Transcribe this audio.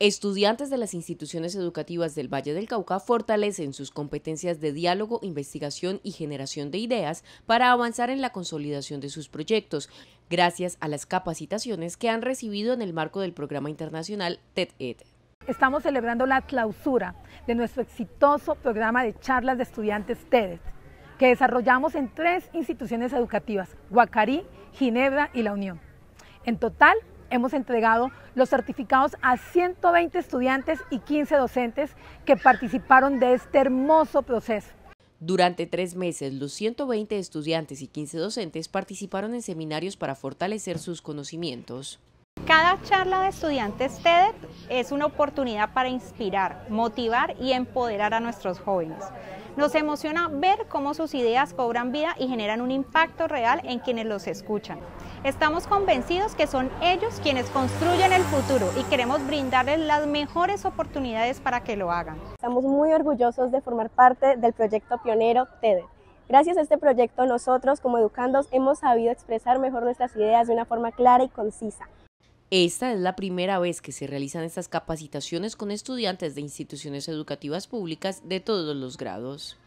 Estudiantes de las instituciones educativas del Valle del Cauca fortalecen sus competencias de diálogo, investigación y generación de ideas para avanzar en la consolidación de sus proyectos, gracias a las capacitaciones que han recibido en el marco del programa internacional TED-Ed. Estamos celebrando la clausura de nuestro exitoso programa de charlas de estudiantes TED, que desarrollamos en tres instituciones educativas, Guacarí, Ginebra y La Unión. En total, hemos entregado los certificados a 120 estudiantes y 15 docentes que participaron de este hermoso proceso. Durante tres meses, los 120 estudiantes y 15 docentes participaron en seminarios para fortalecer sus conocimientos. Cada charla de estudiantes TED es una oportunidad para inspirar, motivar y empoderar a nuestros jóvenes. Nos emociona ver cómo sus ideas cobran vida y generan un impacto real en quienes los escuchan. Estamos convencidos que son ellos quienes construyen el futuro y queremos brindarles las mejores oportunidades para que lo hagan. Estamos muy orgullosos de formar parte del proyecto pionero TED. Gracias a este proyecto nosotros como educandos hemos sabido expresar mejor nuestras ideas de una forma clara y concisa esta es la primera vez que se realizan estas capacitaciones con estudiantes de instituciones educativas públicas de todos los grados.